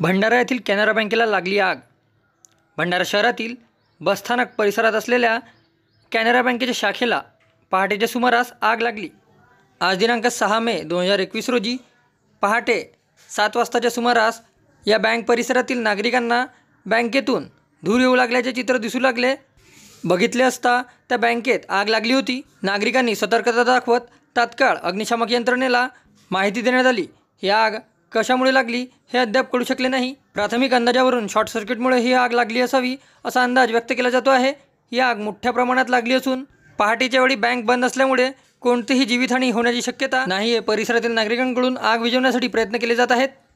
भंडारा येथील कॅनरा बँकेला लागली आग भंडारा शहरातील बसस्थानक परिसरात असलेल्या कॅनरा बँकेच्या शाखेला पहाटेच्या सुमारास आग लागली आज दिनांक सहा मे दोन हजार एकवीस रोजी पहाटे सात वाजताच्या सुमारास या बँक परिसरातील नागरिकांना बँकेतून धूर येऊ लागल्याचे चित्र दिसू लागले बघितले असता त्या बँकेत आग लागली होती नागरिकांनी सतर्कता दाखवत तात्काळ अग्निशामक यंत्रणेला माहिती देण्यात आली ही आग कशामुळे लागली हे अद्याप कळू शकले नाही प्राथमिक अंदाजावरून शॉर्ट सर्किटमुळे ही आग लागली असावी असा अंदाज व्यक्त केला जातो आहे ही आग मोठ्या प्रमाणात लागली असून पहाटेच्या वेळी बँक बंद असल्यामुळे कोणतीही जीवितहानी होण्याची शक्यता नाही आहे परिसरातील नागरिकांकडून आग विजवण्यासाठी प्रयत्न केले जात आहेत